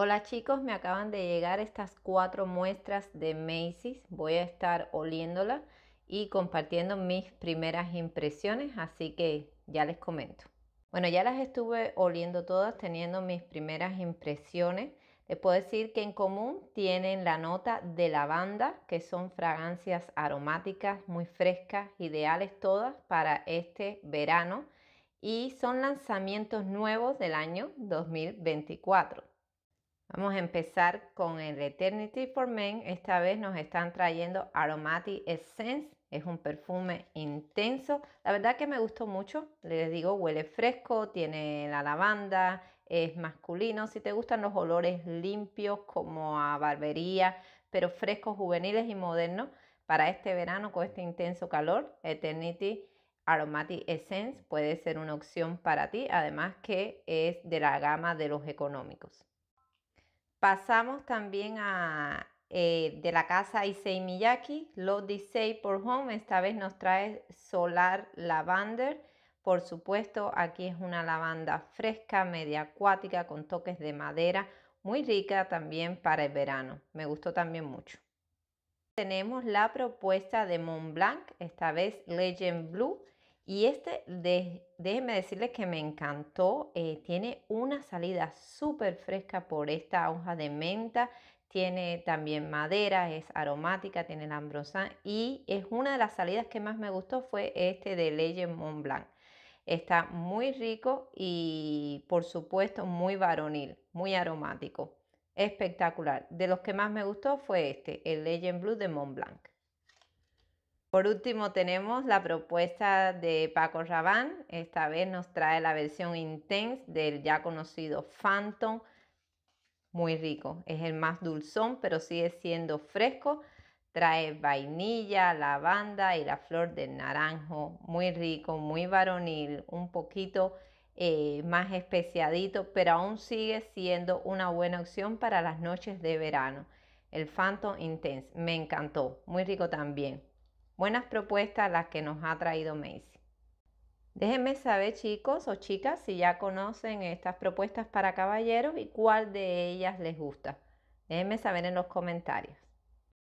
Hola chicos, me acaban de llegar estas cuatro muestras de Macy's. Voy a estar oliéndolas y compartiendo mis primeras impresiones, así que ya les comento. Bueno, ya las estuve oliendo todas, teniendo mis primeras impresiones. Les puedo decir que en común tienen la nota de lavanda, que son fragancias aromáticas muy frescas, ideales todas para este verano y son lanzamientos nuevos del año 2024. Vamos a empezar con el Eternity for Men. Esta vez nos están trayendo Aromatic Essence. Es un perfume intenso. La verdad que me gustó mucho. Les digo, huele fresco, tiene la lavanda, es masculino. Si te gustan los olores limpios como a barbería, pero frescos, juveniles y modernos para este verano con este intenso calor, Eternity Aromatic Essence puede ser una opción para ti, además que es de la gama de los económicos. Pasamos también a eh, de la casa Issei Miyaki, Love por Home. Esta vez nos trae Solar Lavander. Por supuesto, aquí es una lavanda fresca, media acuática, con toques de madera, muy rica también para el verano. Me gustó también mucho. Tenemos la propuesta de Mont Blanc, esta vez Legend Blue. Y este, déjenme decirles que me encantó. Eh, tiene una salida súper fresca por esta hoja de menta. Tiene también madera, es aromática, tiene el y es una de las salidas que más me gustó fue este de Legend Mont Blanc. Está muy rico y por supuesto muy varonil, muy aromático. Espectacular. De los que más me gustó fue este, el Legend Blue de Mont Blanc. Por último tenemos la propuesta de Paco Rabán, esta vez nos trae la versión Intense del ya conocido Phantom, muy rico, es el más dulzón pero sigue siendo fresco, trae vainilla, lavanda y la flor de naranjo, muy rico, muy varonil, un poquito eh, más especiadito, pero aún sigue siendo una buena opción para las noches de verano. El Phantom Intense, me encantó, muy rico también. Buenas propuestas las que nos ha traído Macy. Déjenme saber chicos o chicas si ya conocen estas propuestas para caballeros y cuál de ellas les gusta. Déjenme saber en los comentarios.